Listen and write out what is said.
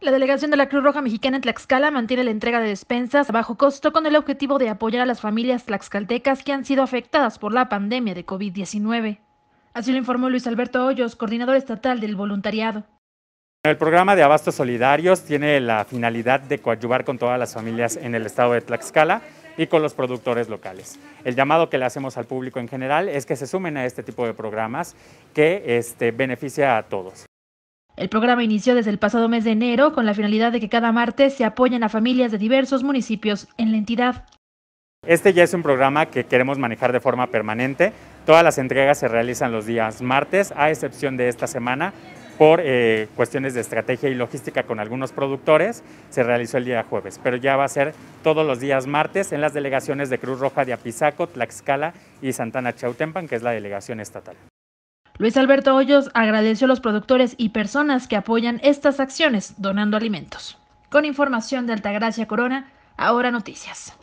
La delegación de la Cruz Roja Mexicana en Tlaxcala mantiene la entrega de despensas a bajo costo con el objetivo de apoyar a las familias tlaxcaltecas que han sido afectadas por la pandemia de COVID-19. Así lo informó Luis Alberto Hoyos, coordinador estatal del voluntariado. El programa de abastos solidarios tiene la finalidad de coadyuvar con todas las familias en el estado de Tlaxcala y con los productores locales. El llamado que le hacemos al público en general es que se sumen a este tipo de programas que este, beneficia a todos. El programa inició desde el pasado mes de enero con la finalidad de que cada martes se apoyen a familias de diversos municipios en la entidad. Este ya es un programa que queremos manejar de forma permanente. Todas las entregas se realizan los días martes, a excepción de esta semana, por eh, cuestiones de estrategia y logística con algunos productores, se realizó el día jueves, pero ya va a ser todos los días martes en las delegaciones de Cruz Roja de Apizaco, Tlaxcala y Santana Chautempan, que es la delegación estatal. Luis Alberto Hoyos agradeció a los productores y personas que apoyan estas acciones donando alimentos. Con información de Altagracia Corona, ahora noticias.